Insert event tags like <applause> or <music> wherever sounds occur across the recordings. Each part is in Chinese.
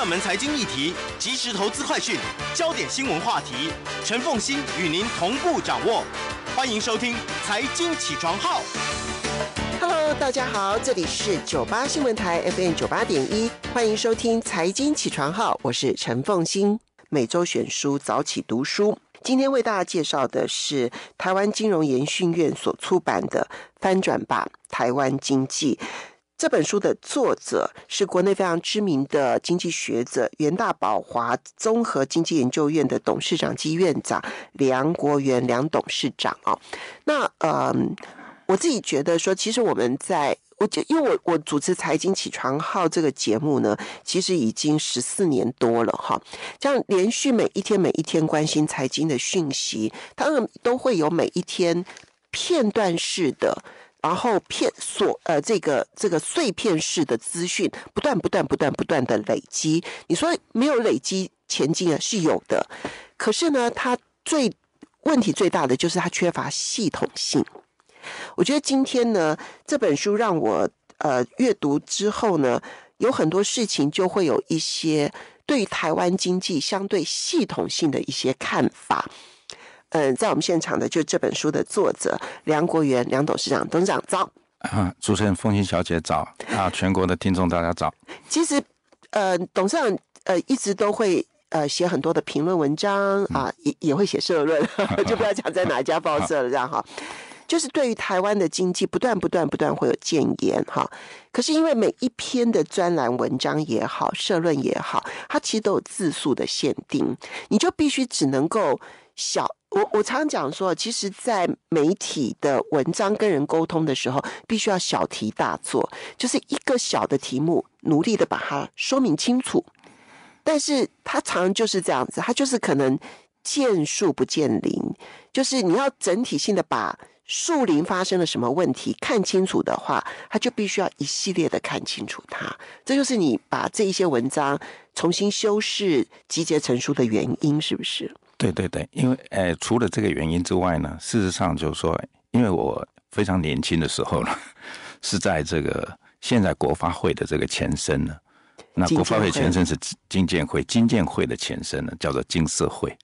热门财经议题、即时投资快讯、焦点新闻话题，陈凤欣与您同步掌握。欢迎收听《财经起床号》。Hello，大家好，这里是九八新闻台 FM 九八点一，欢迎收听《财经起床号》，我是陈凤欣。每周选书早起读书，今天为大家介绍的是台湾金融研讯院所出版的《翻转吧，台湾经济》。这本书的作者是国内非常知名的经济学者，袁大宝华综合经济研究院的董事长及院长梁国元，梁董事长啊。那嗯，我自己觉得说，其实我们在我就因为我我主持财经起床号这个节目呢，其实已经十四年多了哈。样连续每一天每一天关心财经的讯息，它都会有每一天片段式的。然后片所呃这个这个碎片式的资讯不断不断不断不断的累积，你说没有累积前进啊是有的，可是呢，它最问题最大的就是它缺乏系统性。我觉得今天呢这本书让我呃阅读之后呢，有很多事情就会有一些对台湾经济相对系统性的一些看法。嗯，在我们现场的就这本书的作者梁国元梁董事长，董事长早。啊，主持人凤青小姐早啊，全国的听众大家早。其实呃，董事长呃一直都会呃写很多的评论文章啊，也也会写社论，<laughs> 就不要讲在哪一家报社了这样哈。就是对于台湾的经济不断不断不断会有谏言哈。可是因为每一篇的专栏文章也好，社论也好，它其实都有字数的限定，你就必须只能够小。我我常常讲说，其实，在媒体的文章跟人沟通的时候，必须要小题大做，就是一个小的题目，努力的把它说明清楚。但是，他常常就是这样子，他就是可能见树不见林，就是你要整体性的把树林发生了什么问题看清楚的话，他就必须要一系列的看清楚它。这就是你把这一些文章重新修饰、集结成书的原因，是不是？对对对，因为呃，除了这个原因之外呢，事实上就是说，因为我非常年轻的时候呢，是在这个现在国发会的这个前身呢，那国发会前身是金建会，金建会的前身呢叫做金社会。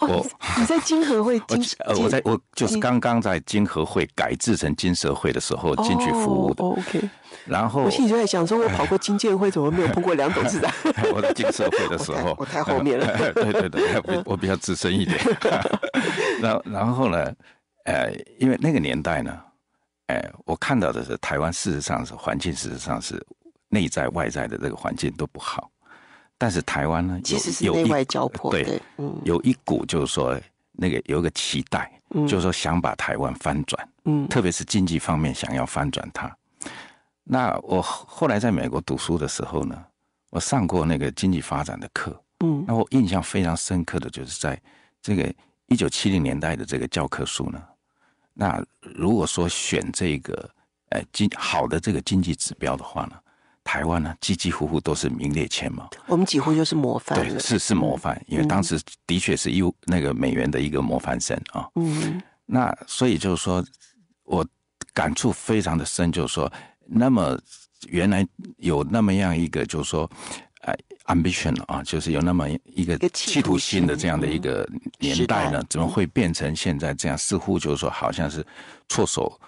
我你在金和会，<laughs> 金呃，我在我就是刚刚在金和会改制成金社会的时候进去服务的。OK。然后我心里就在想说，我跑过金建会，怎么没有碰过梁董事长？<laughs> 我在金社会的时候，我太后面了。对 <laughs> 对对，<laughs> 我比较资深一点。然然后呢，呃，因为那个年代呢，呃，我看到的是台湾，事实上是环境，事实上是内在外在的这个环境都不好。但是台湾呢，其实是内外交迫。对，嗯，有一股就是说那个有一个期待，就是说想把台湾翻转，嗯，特别是经济方面想要翻转它。那我后来在美国读书的时候呢，我上过那个经济发展的课，嗯，那我印象非常深刻的就是在，这个一九七零年代的这个教科书呢，那如果说选这个，呃经好的这个经济指标的话呢，台湾呢，几几乎乎都是名列前茅，我们几乎就是模范，对，是是模范，因为当时的确是优那个美元的一个模范生啊，嗯，那所以就是说，我感触非常的深，就是说。那么，原来有那么样一个，就是说，哎，ambition 啊，就是有那么一个企图心的这样的一个年代呢，怎么会变成现在这样？似乎就是说，好像是措手，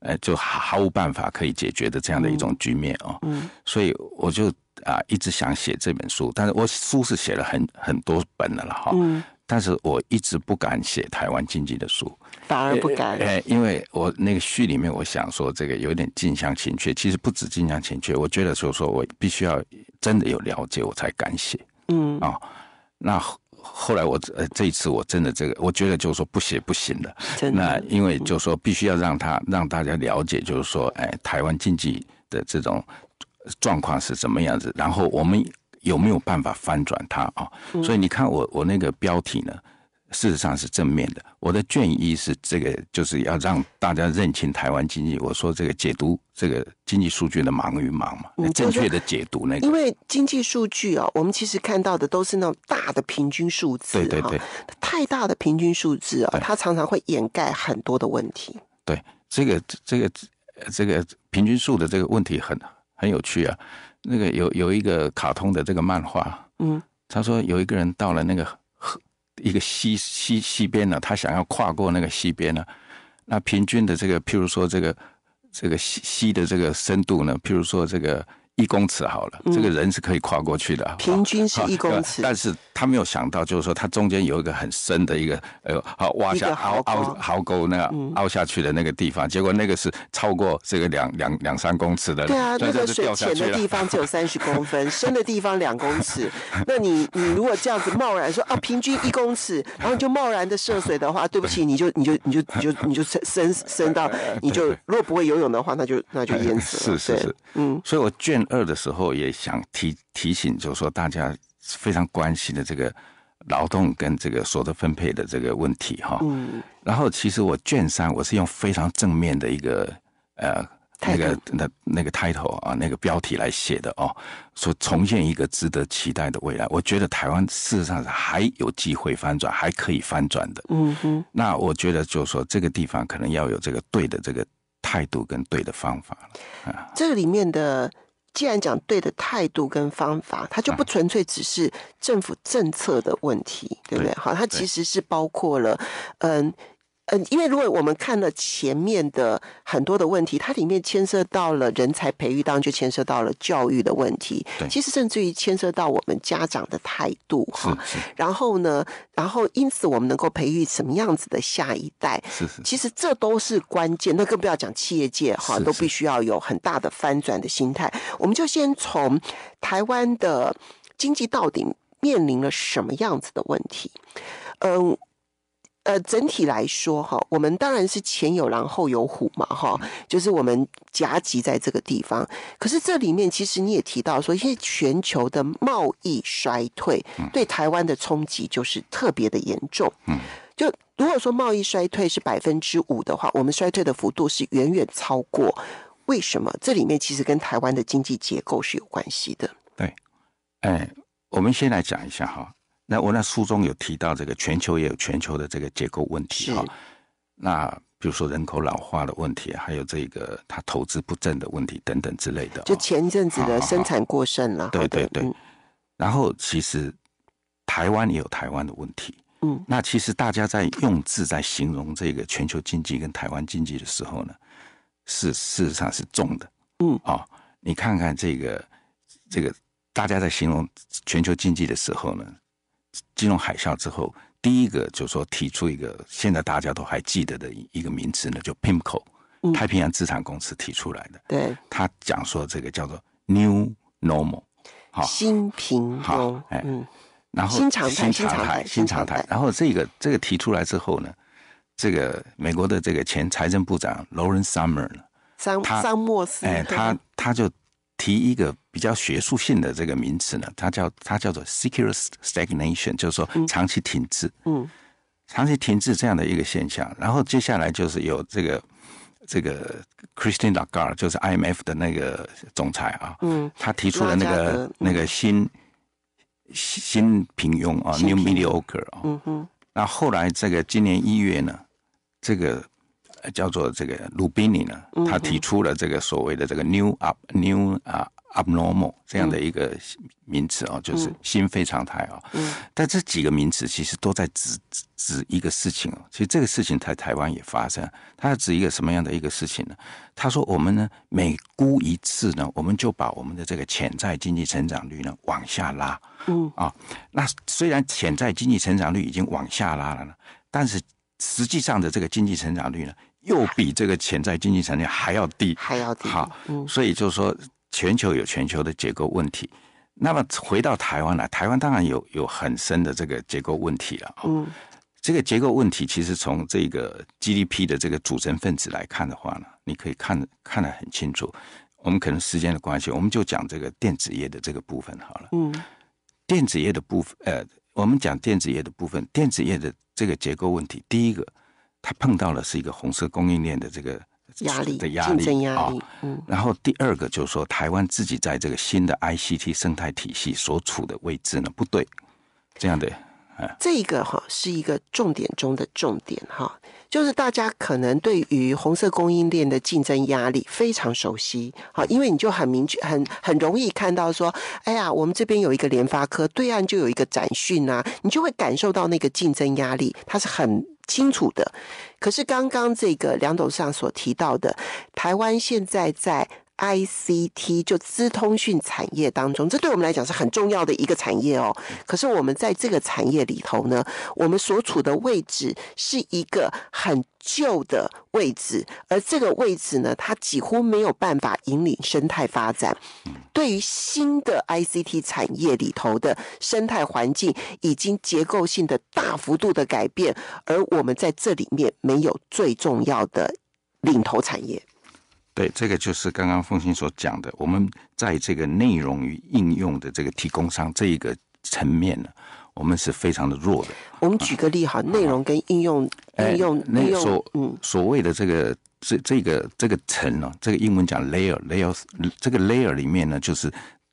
哎，就毫无办法可以解决的这样的一种局面哦。嗯，所以我就啊一直想写这本书，但是我书是写了很很多本的了哈。嗯。但是我一直不敢写台湾经济的书，反而不敢。哎，因为我那个序里面，我想说这个有点近乡情怯。其实不止近乡情怯，我觉得就是说我必须要真的有了解，我才敢写。嗯啊，那后来我呃这一次我真的这个，我觉得就是说不写不行的。那因为就是说必须要让他让大家了解，就是说哎，台湾经济的这种状况是怎么样子，然后我们。有没有办法翻转它啊？所以你看我我那个标题呢，事实上是正面的。我的卷一是这个，就是要让大家认清台湾经济。我说这个解读这个经济数据的忙与忙嘛，正确的解读那个。因为经济数据啊，我们其实看到的都是那种大的平均数字，对对对，太大的平均数字啊，它常常会掩盖很多的问题。对，这个这个这个平均数的这个问题很。很有趣啊，那个有有一个卡通的这个漫画，嗯，他说有一个人到了那个河一个西西西边呢，他想要跨过那个西边呢，那平均的这个譬如说这个这个西西的这个深度呢，譬如说这个。一公尺好了，这个人是可以跨过去的。平均是一公尺，但是他没有想到，就是说他中间有一个很深的一个，呃，好挖下，好凹壕沟，那凹下去的那个地方，结果那个是超过这个两两两三公尺的。对啊，那个水浅的地方只有三十公分，<laughs> 深的地方两公尺。那你你如果这样子贸然说啊，平均一公尺，然后就贸然的涉水的话，对不起，你就你就你就你就你就升升到，你就如果不会游泳的话，那就那就淹死。<laughs> 是是是，嗯，所以我劝。二的时候也想提提醒，就是说大家非常关心的这个劳动跟这个所得分配的这个问题哈。嗯。然后其实我卷三我是用非常正面的一个呃那个那那个 title 啊那个标题来写的哦，说重现一个值得期待的未来。我觉得台湾事实上还有机会翻转，还可以翻转的。嗯哼。那我觉得就是说这个地方可能要有这个对的这个态度跟对的方法啊。这个里面的。既然讲对的态度跟方法，它就不纯粹只是政府政策的问题，对不对？好，它其实是包括了，嗯。嗯，因为如果我们看了前面的很多的问题，它里面牵涉到了人才培育，当然就牵涉到了教育的问题。对，其实甚至于牵涉到我们家长的态度哈。然后呢，然后因此我们能够培育什么样子的下一代？是是。其实这都是关键，那更不要讲企业界哈，都必须要有很大的翻转的心态。我们就先从台湾的经济到底面临了什么样子的问题？嗯。呃，整体来说哈，我们当然是前有狼后有虎嘛哈，就是我们夹击在这个地方。可是这里面其实你也提到说，因为全球的贸易衰退对台湾的冲击就是特别的严重。嗯，就如果说贸易衰退是百分之五的话，我们衰退的幅度是远远超过。为什么？这里面其实跟台湾的经济结构是有关系的。对，哎，我们先来讲一下哈。那我那书中有提到这个全球也有全球的这个结构问题哦，那比如说人口老化的问题，还有这个它投资不正的问题等等之类的。就前一阵子的生产过剩了。对对对。然后其实台湾也有台湾的问题。嗯。那其实大家在用字在形容这个全球经济跟台湾经济的时候呢，是事实上是重的。嗯。哦，你看看这个这个大家在形容全球经济的时候呢？金融海啸之后，第一个就是说提出一个现在大家都还记得的一个名词呢，就 Pimco，太平洋资产公司提出来的。对，他讲说这个叫做 New Normal，好，新平好，哎，然后新常态，新常态，新常态。然后这个这个提出来之后呢，这个美国的这个前财政部长 Lauren Summer 呢，桑桑默斯，哎，他他就。提一个比较学术性的这个名词呢，它叫它叫做 “secular stagnation”，就是说长期停滞，嗯，长期停滞这样的一个现象。然后接下来就是有这个这个 Christian Lagarde，就是 IMF 的那个总裁啊，嗯，他提出了那个那个新新平庸啊，new mediocre 啊，嗯哼。那后来这个今年一月呢，这个。叫做这个卢宾尼呢，他提出了这个所谓的这个 new up new 啊 abnormal 这样的一个名词啊，就是新非常态啊。但这几个名词其实都在指指一个事情哦。其实这个事情在台湾也发生，它指一个什么样的一个事情呢？他说我们呢每估一次呢，我们就把我们的这个潜在经济成长率呢往下拉。嗯啊，那虽然潜在经济成长率已经往下拉了呢，但是实际上的这个经济成长率呢。又比这个潜在经济产量还要低，还要低。好，所以就是说，全球有全球的结构问题。那么回到台湾来，台湾当然有有很深的这个结构问题了。嗯，这个结构问题其实从这个 GDP 的这个组成分子来看的话呢，你可以看看的很清楚。我们可能时间的关系，我们就讲这个电子业的这个部分好了。嗯，电子业的部分，呃，我们讲电子业的部分，电子业的这个结构问题，第一个。他碰到了是一个红色供应链的这个压力的竞争压力啊，嗯，然后第二个就是说台湾自己在这个新的 ICT 生态体系所处的位置呢不对，这样的啊，这个哈是一个重点中的重点哈，就是大家可能对于红色供应链的竞争压力非常熟悉哈，因为你就很明确、很很容易看到说，哎呀，我们这边有一个联发科，对岸就有一个展讯啊，你就会感受到那个竞争压力，它是很。清楚的，可是刚刚这个梁董上所提到的，台湾现在在。I C T 就资通讯产业当中，这对我们来讲是很重要的一个产业哦。可是我们在这个产业里头呢，我们所处的位置是一个很旧的位置，而这个位置呢，它几乎没有办法引领生态发展。对于新的 I C T 产业里头的生态环境，已经结构性的大幅度的改变，而我们在这里面没有最重要的领头产业。对，这个就是刚刚凤心所讲的，我们在这个内容与应用的这个提供商这一个层面呢，我们是非常的弱的。我们举个例哈，内容跟应用、应用、内容，嗯，所谓的这个这这个这个层哦，这个英文讲 layer，layer，这个 layer 里面呢，就是。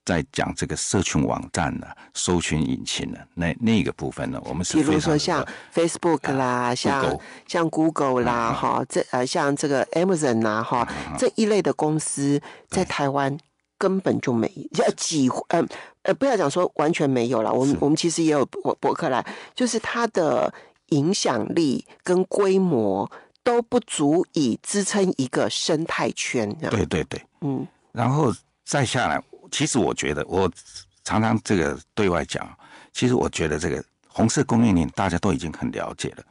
在讲这个社群网站呢、搜寻引擎呢，那那个部分呢，我们是比如说像 Facebook 啦，像像 Google 啦，哈，这呃，像这个 Amazon 呐，哈，这一类的公司，在台湾根本就没，呃，几呃呃，不要讲说完全没有了，我们我们其实也有博博客来，就是它的影响力跟规模都不足以支撑一个生态圈。对对对，嗯，然后再下来。其实我觉得，我常常这个对外讲，其实我觉得这个红色供应链大家都已经很了解了，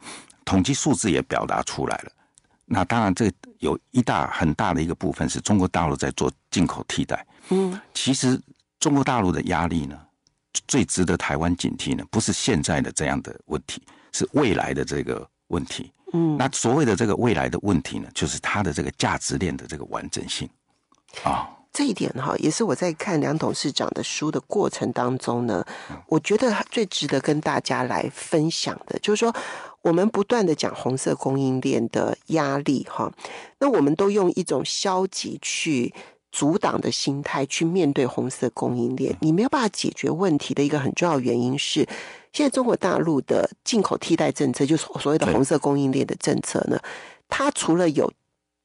统计数字也表达出来了。那当然，这有一大很大的一个部分是中国大陆在做进口替代。嗯，其实中国大陆的压力呢，最值得台湾警惕呢，不是现在的这样的问题，是未来的这个问题。嗯，那所谓的这个未来的问题呢，就是它的这个价值链的这个完整性，啊。这一点哈，也是我在看梁董事长的书的过程当中呢，我觉得最值得跟大家来分享的，就是说我们不断的讲红色供应链的压力哈，那我们都用一种消极去阻挡的心态去面对红色供应链，你没有办法解决问题的一个很重要原因是，现在中国大陆的进口替代政策，就是所谓的红色供应链的政策呢，它除了有。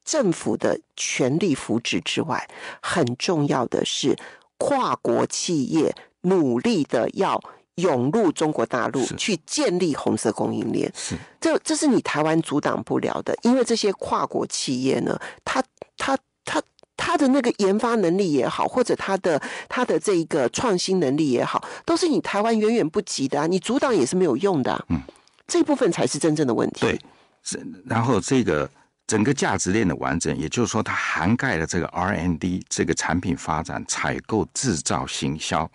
政府的全力扶持之外，很重要的是跨国企业努力的要涌入中国大陆去建立红色供应链。是，这这是你台湾阻挡不了的，因为这些跨国企业呢，它它它它的那个研发能力也好，或者他的他的这一个创新能力也好，都是你台湾远远不及的啊！你阻挡也是没有用的。嗯，这部分才是真正的问题。对，然后这个。整个价值链的完整，也就是说，它涵盖了这个 R&D、这个产品发展、采购、制造、行销、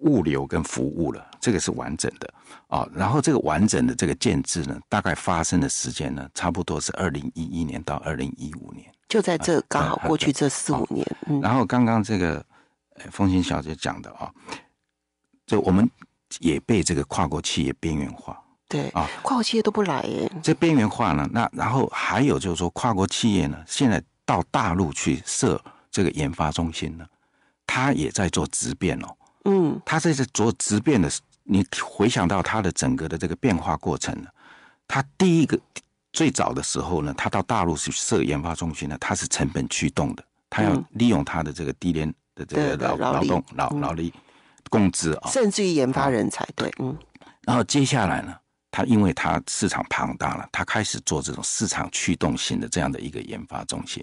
物流跟服务了，这个是完整的啊。然后，这个完整的这个建制呢，大概发生的时间呢，差不多是二零一一年到二零一五年，就在这刚好过去这四五年。嗯、然后，刚刚这个，风琴小姐讲的啊，就我们也被这个跨国企业边缘化。对啊，跨国企业都不来耶。这边缘化呢？那然后还有就是说，跨国企业呢，现在到大陆去设这个研发中心呢，他也在做质变哦。嗯，在这是做质变的。你回想到他的整个的这个变化过程呢，他第一个最早的时候呢，他到大陆去设研发中心呢，它是成本驱动的，他要利用他的这个低廉的这个劳劳动劳劳力工资啊，甚至于研发人才对，嗯，然后接下来呢？它因为它市场庞大了，它开始做这种市场驱动型的这样的一个研发中心。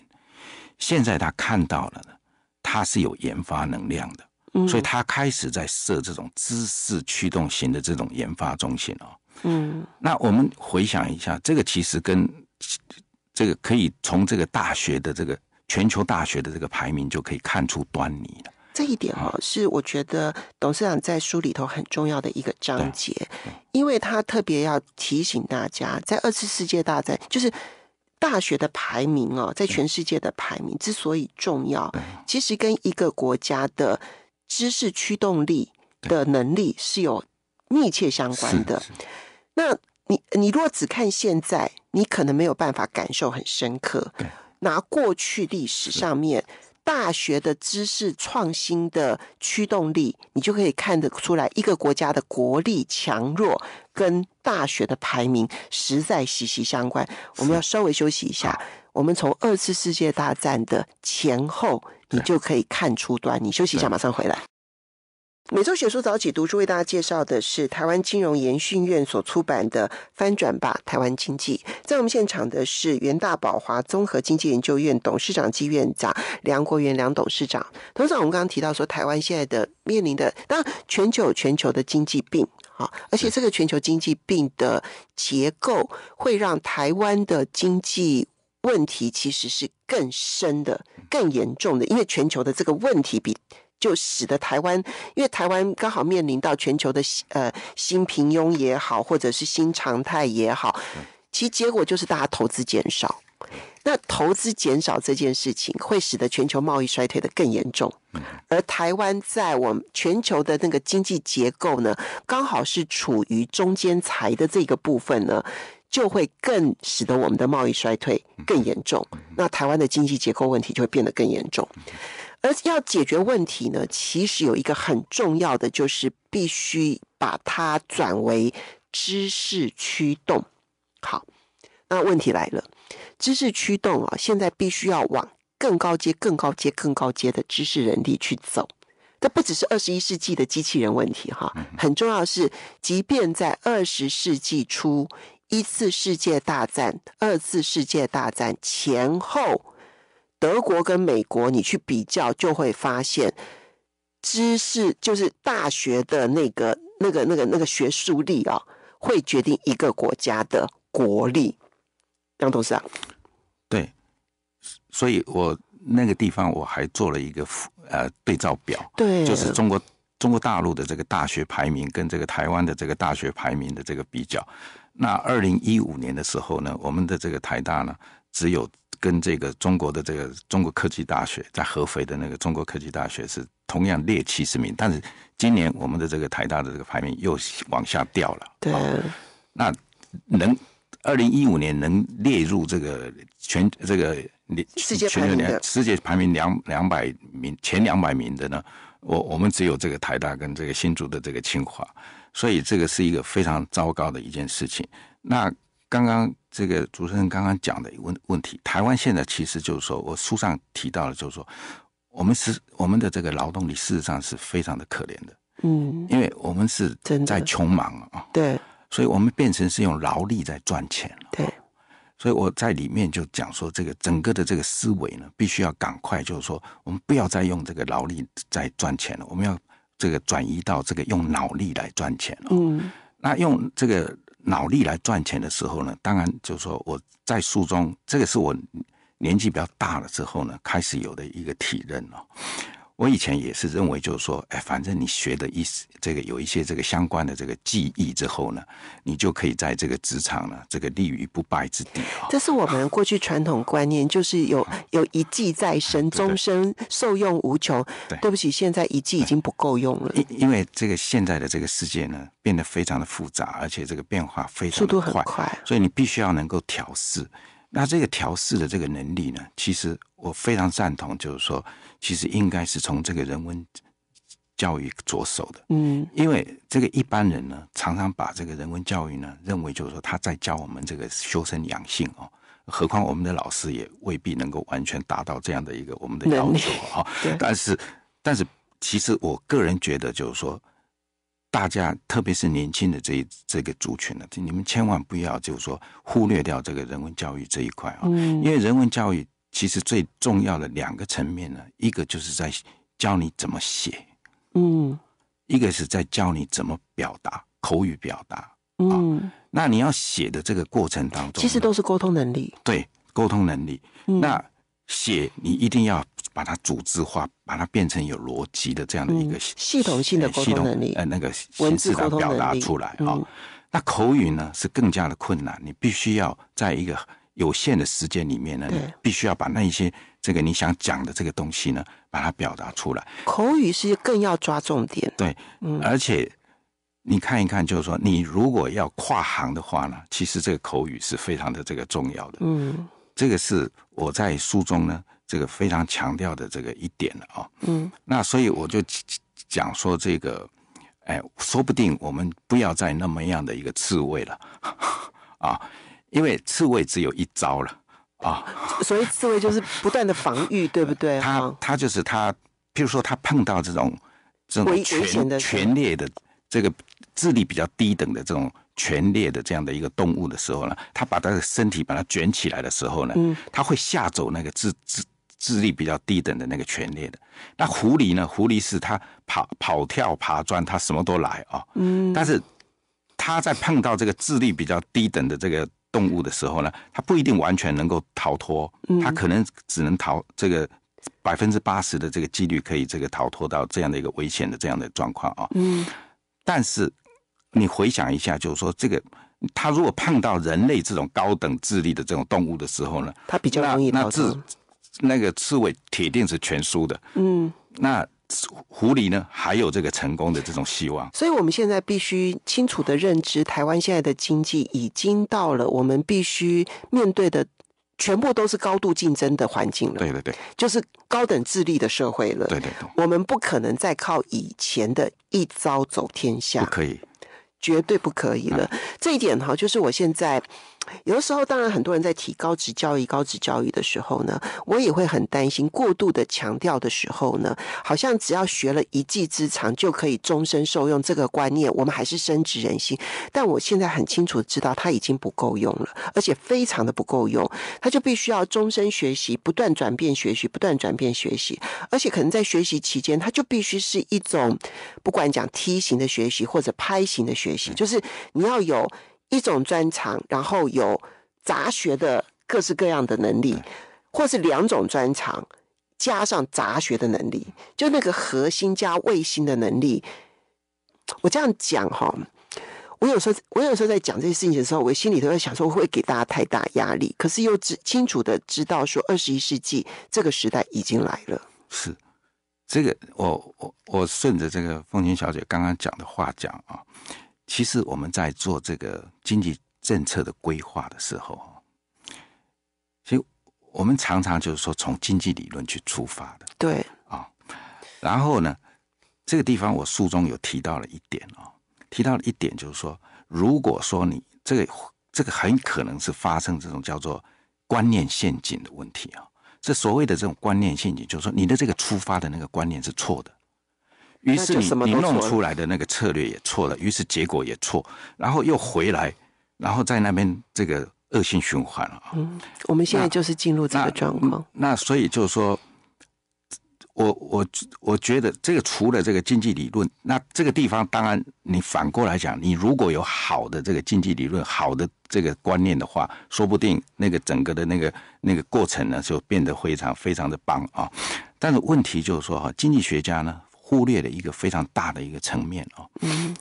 现在它看到了呢，它是有研发能量的，所以它开始在设这种知识驱动型的这种研发中心哦，嗯。那我们回想一下，这个其实跟这个可以从这个大学的这个全球大学的这个排名就可以看出端倪了。这一点哈是我觉得董事长在书里头很重要的一个章节，因为他特别要提醒大家，在二次世界大战，就是大学的排名哦，在全世界的排名之所以重要，其实跟一个国家的知识驱动力的能力是有密切相关的。那你你如果只看现在，你可能没有办法感受很深刻。拿过去历史上面。大学的知识创新的驱动力，你就可以看得出来，一个国家的国力强弱跟大学的排名实在息息相关。我们要稍微休息一下，我们从二次世界大战的前后，你就可以看出端。你休息一下，马上回来。每周学书早起读书为大家介绍的是台湾金融研训院所出版的《翻转吧，台湾经济》。在我们现场的是元大宝华综合经济研究院董事长暨院长梁国元梁董事长。通常我们刚刚提到说，台湾现在的面临的，当然全球全球的经济病，好，而且这个全球经济病的结构会让台湾的经济问题其实是更深的、更严重的，因为全球的这个问题比。就使得台湾，因为台湾刚好面临到全球的呃新平庸也好，或者是新常态也好，其结果就是大家投资减少。那投资减少这件事情，会使得全球贸易衰退的更严重。而台湾在我们全球的那个经济结构呢，刚好是处于中间财的这个部分呢，就会更使得我们的贸易衰退更严重。那台湾的经济结构问题就会变得更严重。而要解决问题呢，其实有一个很重要的，就是必须把它转为知识驱动。好，那问题来了，知识驱动啊，现在必须要往更高阶、更高阶、更高阶的知识人力去走。这不只是二十一世纪的机器人问题哈，很重要是，即便在二十世纪初、一次世界大战、二次世界大战前后。德国跟美国，你去比较就会发现，知识就是大学的那个、那个、那个、那个学术力啊，会决定一个国家的国力。杨董事长，对，所以，我那个地方我还做了一个呃对照表，对，就是中国中国大陆的这个大学排名跟这个台湾的这个大学排名的这个比较。那二零一五年的时候呢，我们的这个台大呢只有。跟这个中国的这个中国科技大学在合肥的那个中国科技大学是同样列七十名，但是今年我们的这个台大的这个排名又往下掉了。对，那能二零一五年能列入这个全这个世界排名的、世界排名两两百名前两百名的呢？我我们只有这个台大跟这个新竹的这个清华，所以这个是一个非常糟糕的一件事情。那。刚刚这个主持人刚刚讲的问问题，台湾现在其实就是说，我书上提到了，就是说，我们是我们的这个劳动力事实上是非常的可怜的，嗯，因为我们是在穷忙啊，对，所以我们变成是用劳力在赚钱对，所以我在里面就讲说，这个整个的这个思维呢，必须要赶快，就是说，我们不要再用这个劳力在赚钱了，我们要这个转移到这个用脑力来赚钱了，嗯，那用这个。脑力来赚钱的时候呢，当然就是说我在书中，这个是我年纪比较大了之后呢，开始有的一个体认哦。我以前也是认为，就是说，哎，反正你学的一些这个有一些这个相关的这个技艺之后呢，你就可以在这个职场呢，这个立于不败之地啊。这是我们过去传统观念，就是有有一技在身，终身受用无穷。对不起，现在一技已经不够用了，因为这个现在的这个世界呢，变得非常的复杂，而且这个变化非常速度很快，所以你必须要能够调试。那这个调试的这个能力呢，其实我非常赞同，就是说，其实应该是从这个人文教育着手的，嗯，因为这个一般人呢，常常把这个人文教育呢，认为就是说他在教我们这个修身养性哦，何况我们的老师也未必能够完全达到这样的一个我们的要求哈。<laughs> 但是，但是，其实我个人觉得就是说。大家，特别是年轻的这一这个族群呢，你们千万不要就是说忽略掉这个人文教育这一块啊。嗯，因为人文教育其实最重要的两个层面呢，一个就是在教你怎么写，嗯，一个是在教你怎么表达口语表达。嗯，那你要写的这个过程当中，其实都是沟通能力。对，沟通能力。那写你一定要。把它组织化，把它变成有逻辑的这样的一个系统性的沟通能力，呃，那个文字表达出来啊。那口语呢是更加的困难，你必须要在一个有限的时间里面呢，必须要把那一些这个你想讲的这个东西呢，把它表达出来。口语是更要抓重点，对，嗯，而且你看一看，就是说，你如果要跨行的话呢，其实这个口语是非常的这个重要的，嗯，这个是我在书中呢。这个非常强调的这个一点了啊，嗯，那所以我就讲说这个，哎，说不定我们不要再那么样的一个刺猬了 <laughs> 啊，因为刺猬只有一招了啊。<laughs> 所谓刺猬就是不断的防御，<laughs> 对不对？它它就是它，比如说它碰到这种这种权权列的这个智力比较低等的这种权裂的这样的一个动物的时候呢，它把它的身体把它卷起来的时候呢，嗯，它会吓走那个智智。智力比较低等的那个权利的，那狐狸呢？狐狸是它跑跑、跳、爬砖，它什么都来啊。嗯。但是它在碰到这个智力比较低等的这个动物的时候呢，它不一定完全能够逃脱，它可能只能逃这个百分之八十的这个几率可以这个逃脱到这样的一个危险的这样的状况啊。嗯。但是你回想一下，就是说这个它如果碰到人类这种高等智力的这种动物的时候呢，它比较容易那智那个刺猬铁定是全输的，嗯，那狐狸呢？还有这个成功的这种希望。所以，我们现在必须清楚的认知，台湾现在的经济已经到了我们必须面对的，全部都是高度竞争的环境了。对对对，就是高等智力的社会了。对对对，我们不可能再靠以前的一招走天下，不可以，绝对不可以了。这一点哈，就是我现在。有的时候，当然很多人在提高职教育、高职教育的时候呢，我也会很担心过度的强调的时候呢，好像只要学了一技之长就可以终身受用这个观念，我们还是深植人心。但我现在很清楚知道，它已经不够用了，而且非常的不够用，它就必须要终身学习，不断转变学习，不断转变学习，而且可能在学习期间，它就必须是一种不管讲梯形的学习或者拍形的学习，就是你要有。一种专长，然后有杂学的各式各样的能力，或是两种专长加上杂学的能力，就那个核心加卫星的能力。我这样讲哈，我有时候我有时候在讲这些事情的时候，我心里头在想说会给大家太大压力，可是又知清楚的知道说二十一世纪这个时代已经来了。是这个，我我我顺着这个凤琴小姐刚刚讲的话讲啊。其实我们在做这个经济政策的规划的时候，其实我们常常就是说从经济理论去出发的。对啊，然后呢，这个地方我书中有提到了一点啊，提到了一点就是说，如果说你这个这个很可能是发生这种叫做观念陷阱的问题啊，这所谓的这种观念陷阱，就是说你的这个出发的那个观念是错的。于是你你弄出来的那个策略也错了，于是结果也错，然后又回来，然后在那边这个恶性循环了。嗯，我们现在就是进入这个状况。那所以就是说，我我我觉得这个除了这个经济理论，那这个地方当然你反过来讲，你如果有好的这个经济理论、好的这个观念的话，说不定那个整个的那个那个过程呢就变得非常非常的棒啊。但是问题就是说哈，经济学家呢？忽略了一个非常大的一个层面哦，嗯，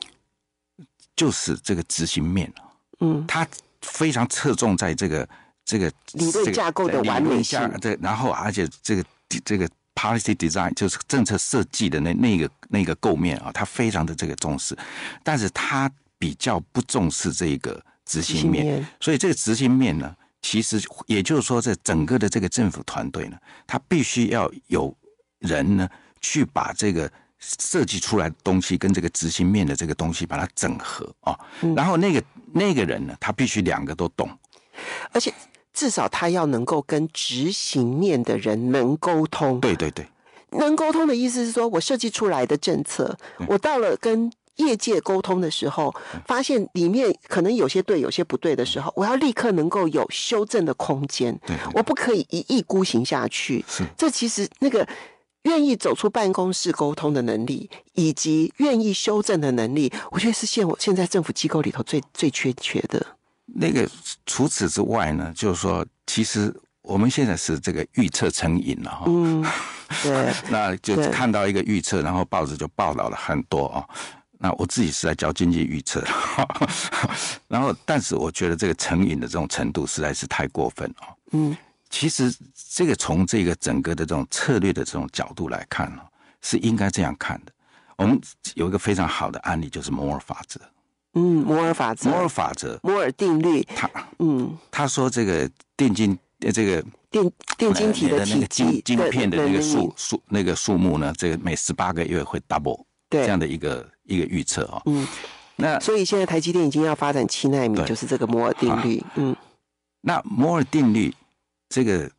就是这个执行面哦，嗯，他非常侧重在这个这个，理论架构的完美性，对，然后而且这个这个 policy design 就是政策设计的那那个那个构面啊，他非常的这个重视，但是他比较不重视这个执行面，所以这个执行面呢，其实也就是说，这整个的这个政府团队呢，他必须要有人呢。去把这个设计出来的东西跟这个执行面的这个东西把它整合啊，然后那个那个人呢，他必须两个都懂，而且至少他要能够跟执行面的人能沟通。对对对，能沟通的意思是说，我设计出来的政策，我到了跟业界沟通的时候，发现里面可能有些对，有些不对的时候，我要立刻能够有修正的空间。对，我不可以一意孤行下去。是，这其实那个。愿意走出办公室沟通的能力，以及愿意修正的能力，我觉得是现我现在政府机构里头最最缺缺的。那个除此之外呢，就是说，其实我们现在是这个预测成瘾了哈。嗯，<laughs> 对。那就看到一个预测，然后报纸就报道了很多啊。那我自己是在教经济预测，<laughs> 然后但是我觉得这个成瘾的这种程度实在是太过分了。嗯。其实，这个从这个整个的这种策略的这种角度来看呢，是应该这样看的。我们有一个非常好的案例，就是摩尔法则。嗯，摩尔法则，摩尔法则，摩尔定律。他嗯，他说这个电晶这个电电晶体的那个晶晶片的那个数数那个数目呢，这个每十八个月会 double，这样的一个一个预测啊。嗯，那所以现在台积电已经要发展七纳米，就是这个摩尔定律。嗯，那摩尔定律。这个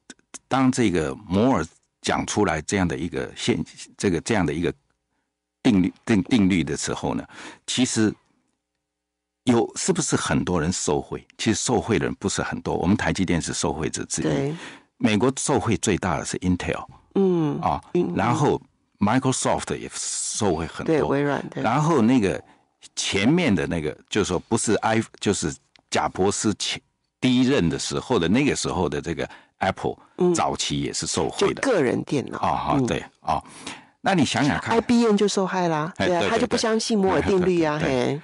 当这个摩尔讲出来这样的一个现，这个这样的一个定律定定律的时候呢，其实有是不是很多人受贿？其实受贿的人不是很多，我们台积电是受贿者之一。美国受贿最大的是 Intel。嗯啊，然后 Microsoft 也受贿很多。对，微软的。然后那个前面的那个，就是说不是 i 就是贾博士前。第一任的时候的那个时候的这个 Apple 早期也是受贿的，个人电脑啊对啊，那你想想看，IBM 就受害啦，对啊，他就不相信摩尔定律啊，嘿，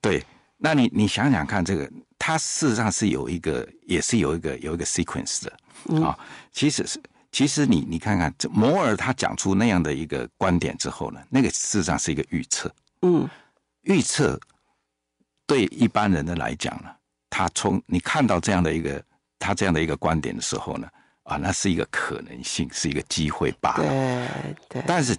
对，那你你想想看，这个它事实上是有一个，也是有一个有一个 sequence 的啊，其实是其实你你看看这摩尔他讲出那样的一个观点之后呢，那个事实上是一个预测，嗯，预测对一般人的来讲呢。他从你看到这样的一个他这样的一个观点的时候呢，啊，那是一个可能性，是一个机会罢了。对对。但是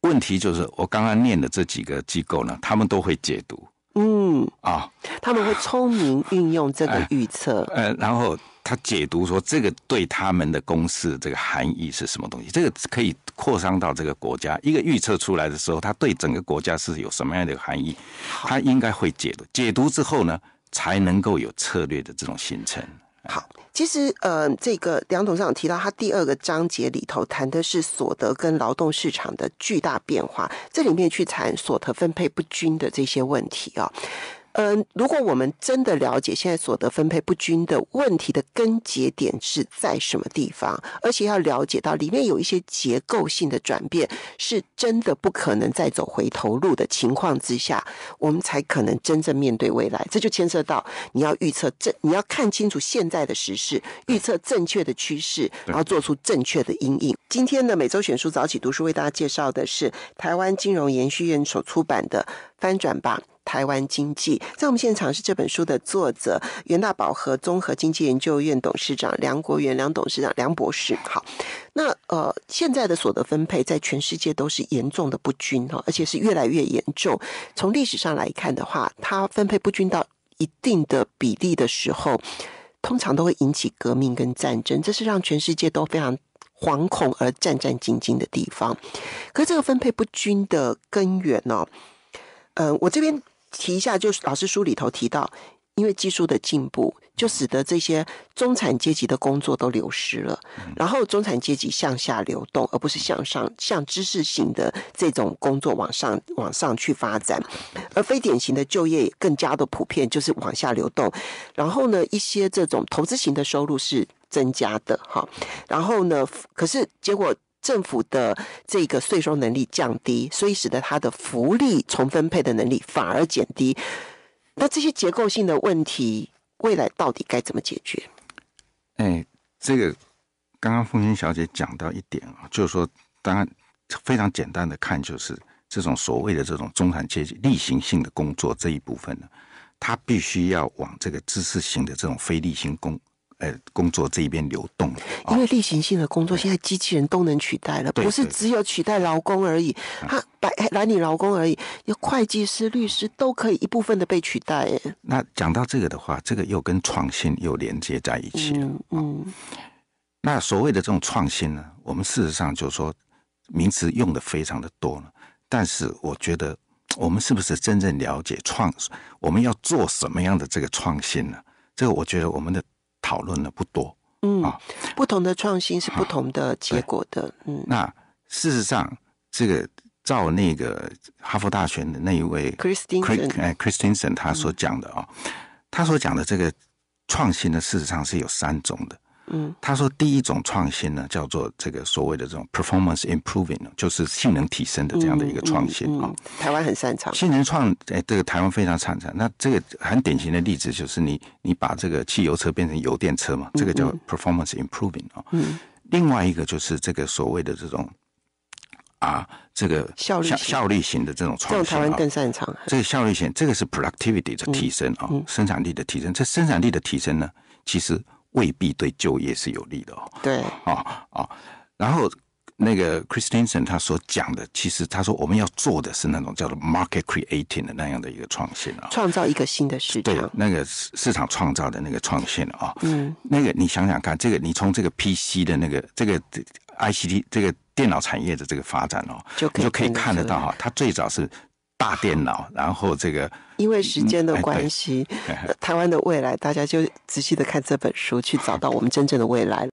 问题就是，我刚刚念的这几个机构呢，他们都会解读。嗯。啊，他们会聪明运用这个预测。呃，然后他解读说，这个对他们的公司这个含义是什么东西？这个可以扩张到这个国家。一个预测出来的时候，他对整个国家是有什么样的含义？他应该会解读。解读之后呢？才能够有策略的这种形成。好，其实，呃，这个梁董事长提到，他第二个章节里头谈的是所得跟劳动市场的巨大变化，这里面去谈所得分配不均的这些问题啊。嗯，如果我们真的了解现在所得分配不均的问题的根节点是在什么地方，而且要了解到里面有一些结构性的转变，是真的不可能再走回头路的情况之下，我们才可能真正面对未来。这就牵涉到你要预测正，你要看清楚现在的时事，预测正确的趋势，然后做出正确的阴影。今天的每周选书早起读书为大家介绍的是台湾金融研习院所出版的《翻转吧》。台湾经济在我们现场是这本书的作者袁大宝和综合经济研究院董事长梁国元梁董事长梁博士。好，那呃，现在的所得分配在全世界都是严重的不均哈，而且是越来越严重。从历史上来看的话，它分配不均到一定的比例的时候，通常都会引起革命跟战争，这是让全世界都非常惶恐而战战兢兢的地方。可是这个分配不均的根源呢？呃，我这边。提一下，就是老师书里头提到，因为技术的进步，就使得这些中产阶级的工作都流失了，然后中产阶级向下流动，而不是向上向知识型的这种工作往上往上去发展，而非典型的就业更加的普遍，就是往下流动。然后呢，一些这种投资型的收入是增加的哈。然后呢，可是结果。政府的这个税收能力降低，所以使得他的福利重分配的能力反而减低。那这些结构性的问题，未来到底该怎么解决？哎，这个刚刚凤英小姐讲到一点啊，就是说，当然非常简单的看，就是这种所谓的这种中产阶级例行性的工作这一部分呢，它必须要往这个知识型的这种非例行工。呃，工作这一边流动，因为例行性的工作现在机器人都能取代了，不是只有取代劳工而已，他摆管理劳工而已，有会计师、律师都可以一部分的被取代。哎，那讲到这个的话，这个又跟创新又连接在一起了。嗯，那所谓的这种创新呢，我们事实上就是说名词用的非常的多了，但是我觉得我们是不是真正了解创，我们要做什么样的这个创新呢？这个我觉得我们的。讨论的不多，嗯，不同的创新是不同的结果的，嗯。那事实上，这个照那个哈佛大学的那一位 Christensen，哎，Christensen 他所讲的啊，他所讲的这个创新呢，事实上是有三种的。嗯，他说第一种创新呢，叫做这个所谓的这种 performance improving，就是性能提升的这样的一个创新啊。台湾很擅长性能创，哎，这个台湾非常擅长。那这个很典型的例子就是你你把这个汽油车变成油电车嘛，这个叫 performance improving 啊。嗯。另外一个就是这个所谓的这种啊，这个效效率型的这种创新，台湾更擅长。这个效率型，这个是 productivity 的提升啊，生产力的提升。这生产力的提升呢，其实。未必对就业是有利的哦。对，啊啊，然后那个 h r i s t e n s e n 他所讲的，其实他说我们要做的是那种叫做 market creating 的那样的一个创新啊，创造一个新的市场。对，那个市市场创造的那个创新啊，嗯，那个你想想看，这个你从这个 PC 的那个这个 ICT 这个电脑产业的这个发展哦，就就可以看得到哈，它最早是大电脑，然后这个。因为时间的关系，台湾的未来，大家就仔细的看这本书，去找到我们真正的未来。